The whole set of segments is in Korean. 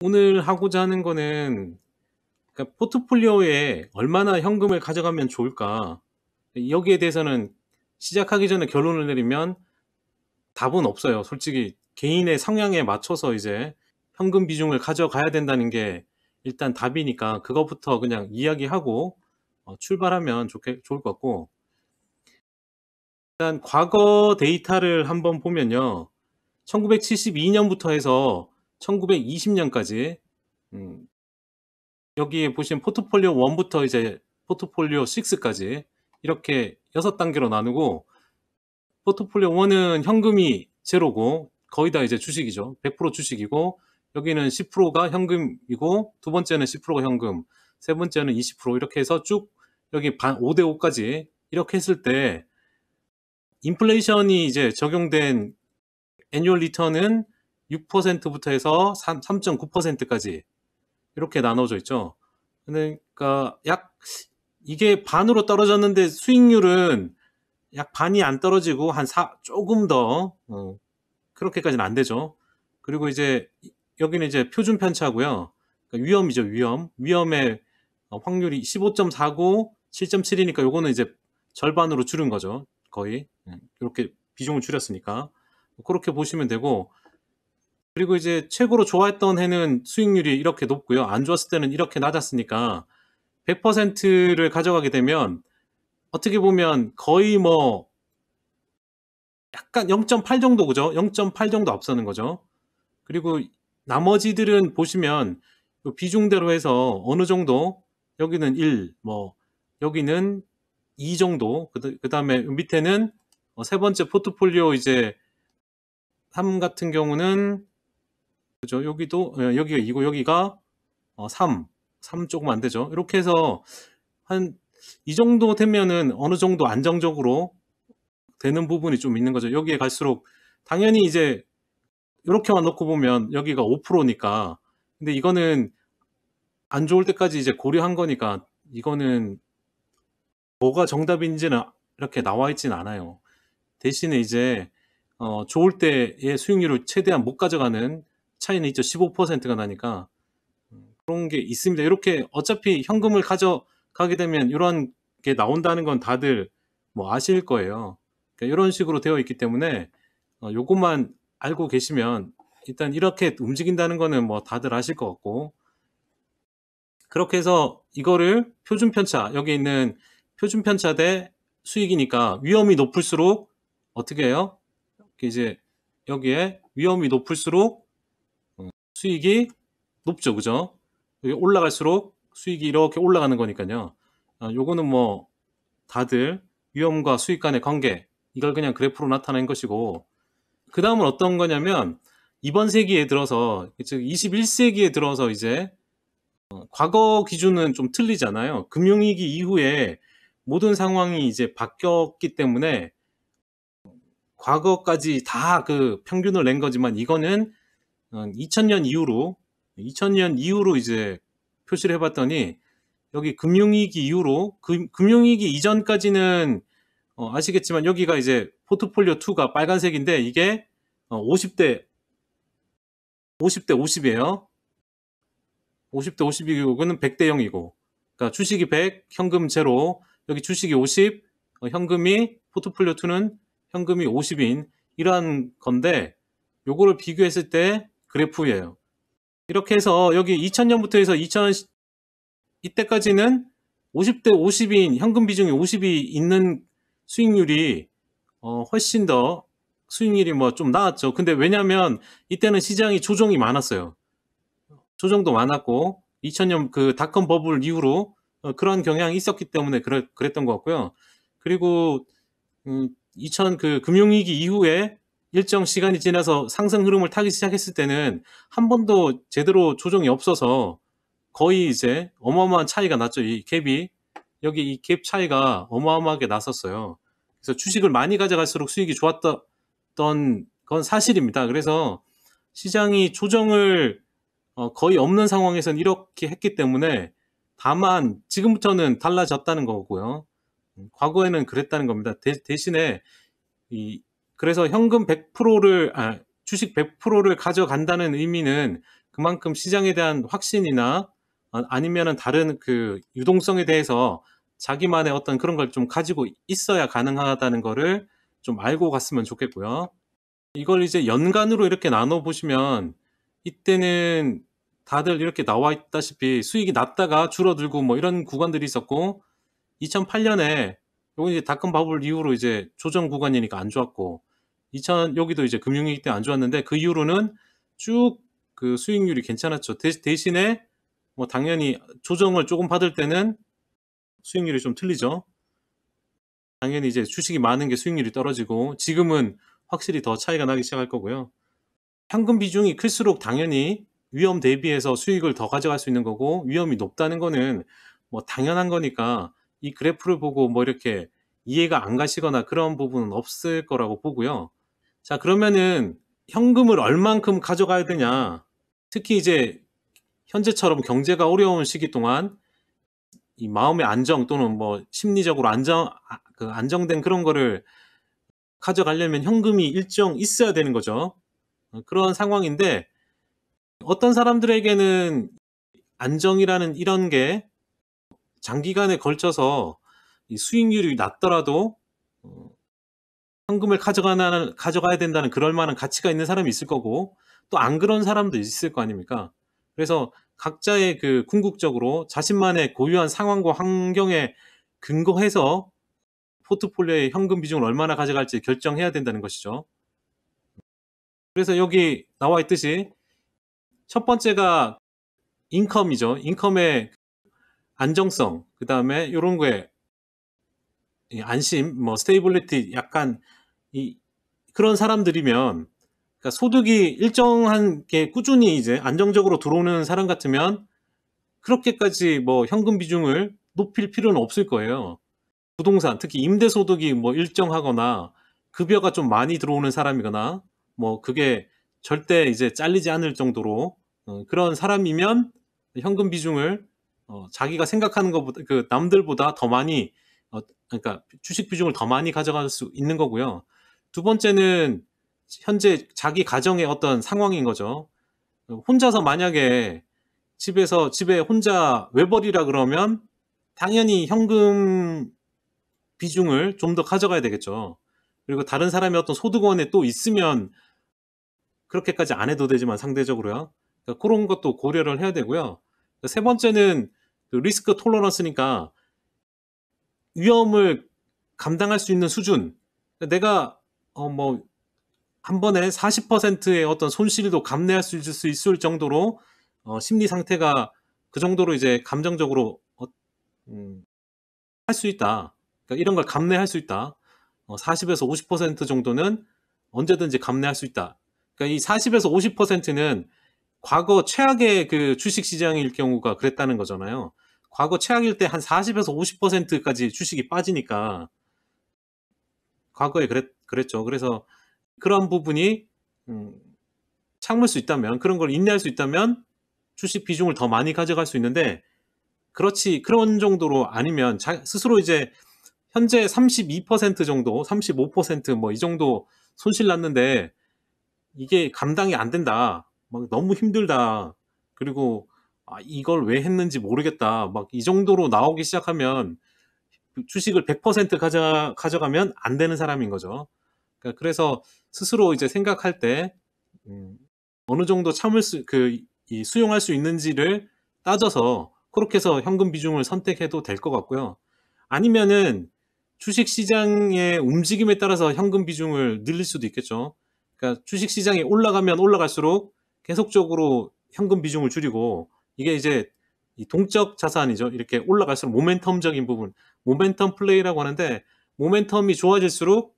오늘 하고자 하는 거는 그러니까 포트폴리오에 얼마나 현금을 가져가면 좋을까 여기에 대해서는 시작하기 전에 결론을 내리면 답은 없어요. 솔직히 개인의 성향에 맞춰서 이제 현금 비중을 가져가야 된다는 게 일단 답이니까 그것부터 그냥 이야기하고 어, 출발하면 좋게, 좋을 것 같고 일단 과거 데이터를 한번 보면요. 1972년부터 해서 1920년까지 음, 여기에 보시면 포트폴리오 1부터 이제 포트폴리오 6까지 이렇게 6단계로 나누고 포트폴리오 1은 현금이 제로고 거의 다 이제 주식이죠. 100% 주식이고 여기는 10%가 현금이고 두 번째는 10%가 현금, 세 번째는 20% 이렇게 해서 쭉 여기 반 5대 5까지 이렇게 했을 때 인플레이션이 이제 적용된 애니얼 리턴은 6%부터 해서 3, 3.9%까지 이렇게 나눠져 있죠. 그러니까 약 이게 반으로 떨어졌는데 수익률은 약 반이 안 떨어지고 한 4, 조금 더 어, 그렇게까지는 안 되죠. 그리고 이제 여기는 이제 표준 편차고요. 그러니까 위험이죠, 위험. 위험의 확률이 15.49, 7.7이니까 요거는 이제 절반으로 줄은 거죠. 거의 이렇게 예, 비중을 줄였으니까 그렇게 보시면 되고 그리고 이제 최고로 좋아했던 해는 수익률이 이렇게 높고요. 안 좋았을 때는 이렇게 낮았으니까 100%를 가져가게 되면 어떻게 보면 거의 뭐 약간 0.8 정도 그죠? 0.8 정도 앞서는 거죠. 그리고 나머지들은 보시면 비중대로 해서 어느 정도 여기는 1, 뭐 여기는 2 정도 그, 그 다음에 밑에는 어, 세 번째 포트폴리오 이제 3 같은 경우는 그죠? 여기도 예, 여기가 2고 여기가 3, 어, 3 조금 안 되죠. 이렇게 해서 한 이 정도 되면은 어느 정도 안정적으로 되는 부분이 좀 있는 거죠. 여기에 갈수록 당연히 이제 이렇게만 놓고 보면 여기가 5%니까 근데 이거는 안 좋을 때까지 이제 고려한 거니까 이거는 뭐가 정답인지는 이렇게 나와 있진 않아요. 대신에 이제 어, 좋을 때의 수익률을 최대한 못 가져가는 차이는 있죠. 15%가 나니까 그런 게 있습니다. 이렇게 어차피 현금을 가져가게 되면 이런 게 나온다는 건 다들 뭐 아실 거예요. 그러니까 이런 식으로 되어 있기 때문에 어, 요것만 알고 계시면 일단 이렇게 움직인다는 거는 뭐 다들 아실 것 같고 그렇게 해서 이거를 표준 편차 여기 있는 표준 편차 대 수익이니까 위험이 높을수록 어떻게 해요? 이제 여기에 위험이 높을수록 수익이 높죠. 그죠? 올라갈수록 수익이 이렇게 올라가는 거니까요. 아, 요거는 뭐 다들 위험과 수익 간의 관계 이걸 그냥 그래프로 나타낸 것이고 그 다음은 어떤 거냐면 이번 세기에 들어서 즉 21세기에 들어서 이제 어, 과거 기준은 좀 틀리잖아요. 금융위기 이후에 모든 상황이 이제 바뀌었기 때문에 과거까지 다 그 평균을 낸 거지만 이거는 2000년 이후로 2000년 이후로 이제 표시를 해봤더니 여기 금융위기 이후로 금, 금융위기 이전까지는 어, 아시겠지만 여기가 이제 포트폴리오 2가 빨간색인데 이게 어, 50대 50대 50이에요. 50대 50이고 그는 100대 0이고 그러니까 주식이 100, 현금 0, 여기 주식이 50, 어, 현금이 포트폴리오 2는 현금이 50인 이러한 건데 요거를 비교했을 때 그래프예요. 이렇게 해서 여기 2000년부터 해서 2000 이때까지는 50대 50인 현금 비중이 50이 있는 수익률이 어, 훨씬 더 수익률이 뭐 좀나왔죠 근데 왜냐면 이때는 시장이 조정이 많았어요. 조정도 많았고 2000년 그 닷컴 버블 이후로 어, 그런 경향이 있었기 때문에 그랬, 그랬던 것 같고요. 그리고 음, 2000 그 금융위기 이후에 일정 시간이 지나서 상승 흐름을 타기 시작했을 때는 한 번도 제대로 조정이 없어서 거의 이제 어마어마한 차이가 났죠. 이 갭이 여기 이 갭 차이가 어마어마하게 났었어요. 그래서 주식을 많이 가져갈수록 수익이 좋았던 건 사실입니다. 그래서 시장이 조정을 어, 거의 없는 상황에서는 이렇게 했기 때문에 다만 지금부터는 달라졌다는 거고요. 음, 과거에는 그랬다는 겁니다. 대, 신에 이 그래서 현금 100%를 아, 주식 100%를 가져간다는 의미는 그만큼 시장에 대한 확신이나 아, 아니면은 다른 그 유동성에 대해서 자기만의 어떤 그런 걸 좀 가지고 있어야 가능하다는 거를 좀 알고 갔으면 좋겠고요. 이걸 이제 연간으로 이렇게 나눠 보시면 이때는 다들 이렇게 나와 있다시피 수익이 낮다가 줄어들고 뭐 이런 구간들이 있었고 2008년에 요건 이제 닷컴 바블 이후로 이제 조정 구간이니까 안 좋았고 2000 여기도 이제 금융위기 때 안 좋았는데 그 이후로는 쭉 그 수익률이 괜찮았죠. 대, 신에뭐 당연히 조정을 조금 받을 때는 수익률이 좀 틀리죠. 당연히 이제 주식이 많은 게 수익률이 떨어지고 지금은 확실히 더 차이가 나기 시작할 거고요. 현금 비중이 클수록 당연히 위험 대비해서 수익을 더 가져갈 수 있는 거고 위험이 높다는 거는 뭐 당연한 거니까 이 그래프를 보고 뭐 이렇게 이해가 안 가시거나 그런 부분은 없을 거라고 보고요. 자, 그러면은 현금을 얼만큼 가져가야 되냐. 특히 이제 현재처럼 경제가 어려운 시기 동안 이 마음의 안정 또는 뭐 심리적으로 안정, 아, 그 안정된 그런 거를 가져가려면 현금이 일정 있어야 되는 거죠. 어, 그런 상황인데 어떤 사람들에게는 안정이라는 이런 게 장기간에 걸쳐서 수익률이 낮더라도 어, 현금을 가져가는, 가져가야 된다는 그럴 만한 가치가 있는 사람이 있을 거고 또 안 그런 사람도 있을 거 아닙니까? 그래서 각자의 그 궁극적으로 자신만의 고유한 상황과 환경에 근거해서 포트폴리오의 현금 비중을 얼마나 가져갈지 결정해야 된다는 것이죠. 그래서 여기 나와 있듯이 첫 번째가 인컴이죠. 인컴의 안정성, 그 다음에 이런 거에 안심, 뭐 스테이블리티 약간 이 그런 사람들이면 그러니까 소득이 일정한 게 꾸준히 이제 안정적으로 들어오는 사람 같으면 그렇게까지 뭐 현금 비중을 높일 필요는 없을 거예요. 부동산 특히 임대 소득이 뭐 일정하거나 급여가 좀 많이 들어오는 사람이거나 뭐 그게 절대 이제 잘리지 않을 정도로 어, 그런 사람이면 현금 비중을 어, 자기가 생각하는 것보다 그 남들보다 더 많이 어, 그러니까 주식 비중을 더 많이 가져갈 수 있는 거고요. 두 번째는 현재 자기 가정의 어떤 상황인 거죠. 혼자서 만약에 집에서 집에 혼자 외벌이라 그러면 당연히 현금 비중을 좀 더 가져가야 되겠죠. 그리고 다른 사람이 어떤 소득원에 또 있으면 그렇게까지 안 해도 되지만 상대적으로요. 그러니까 그런 것도 고려를 해야 되고요. 그러니까 세 번째는 그 리스크 톨러런스니까 위험을 감당할 수 있는 수준. 그러니까 내가 어뭐한 번에 40%의 어떤 손실도 감내할 수 있을, 수 있을 정도로 어 심리 상태가 그 정도로 이제 감정적으로 어, 음, 할 수 있다. 그러니까 이런 걸 감내할 수 있다. 어, 40에서 50% 정도는 언제든지 감내할 수 있다. 그러니까 이 40에서 50%는 과거 최악의 그 주식 시장일 경우가 그랬다는 거잖아요. 과거 최악일 때 한 40에서 50%까지 주식이 빠지니까 과거에 그랬, 그랬죠. 그래서 그런 부분이 음, 참을 수 있다면 그런 걸 인내할 수 있다면 주식 비중을 더 많이 가져갈 수 있는데 그렇지 그런 정도로 아니면 자, 스스로 이제 현재 32% 정도, 35%뭐 이 정도 손실 났는데 이게 감당이 안 된다. 막 너무 힘들다. 그리고 아, 이걸 왜 했는지 모르겠다. 막 이 정도로 나오기 시작하면 주식을 100% 가져, 가져가면 안 되는 사람인 거죠. 그러니까 그래서 스스로 이제 생각할 때 음, 어느 정도 참을 수, 그, 이 수용할 수 있는지를 따져서 그렇게 해서 현금 비중을 선택해도 될 것 같고요. 아니면은 주식 시장의 움직임에 따라서 현금 비중을 늘릴 수도 있겠죠. 그러니까 주식 시장이 올라가면 올라갈수록 계속적으로 현금 비중을 줄이고 이게 이제 동적 자산이죠. 이렇게 올라갈수록 모멘텀적인 부분. 모멘텀 플레이라고 하는데 모멘텀이 좋아질수록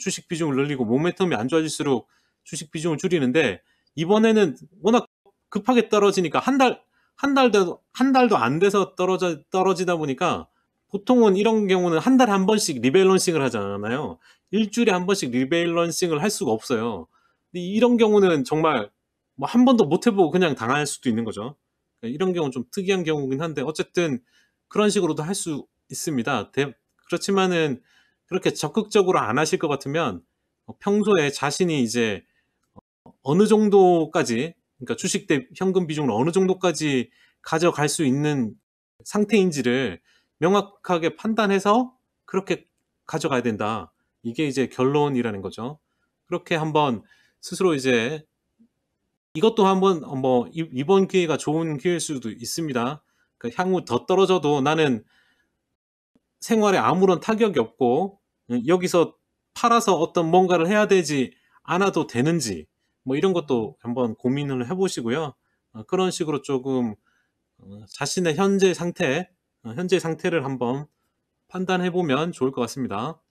주식 비중을 늘리고 모멘텀이 안 좋아질수록 주식 비중을 줄이는데 이번에는 워낙 급하게 떨어지니까 한 달 한 달도 한 달도 안 돼서 떨어져 떨어지다 보니까 보통은 이런 경우는 한 달에 한 번씩 리밸런싱을 하잖아요. 일주일에 한 번씩 리밸런싱을 할 수가 없어요. 근데 이런 경우는 정말 뭐 한 번도 못 해보고 그냥 당할 수도 있는 거죠. 이런 경우는 좀 특이한 경우긴 한데 어쨌든 그런 식으로도 할수 있습니다. 그렇지만은 그렇게 적극적으로 안 하실 것 같으면 어, 평소에 자신이 이제 어, 어느 정도까지 그러니까 주식 대 현금 비중을 어느 정도까지 가져갈 수 있는 상태인지를 명확하게 판단해서 그렇게 가져가야 된다. 이게 이제 결론이라는 거죠. 그렇게 한번 스스로 이제 이것도 한번 어, 뭐 이번 기회가 좋은 기회일 수도 있습니다. 그러니까 향후 더 떨어져도 나는 생활에 아무런 타격이 없고 예, 여기서 팔아서 어떤 뭔가를 해야 되지 않아도 되는지 뭐 이런 것도 한번 고민을 해보시고요. 어, 그런 식으로 조금 어, 자신의 현재 상태, 어, 현재 상태를 한번 판단해 보면 좋을 것 같습니다.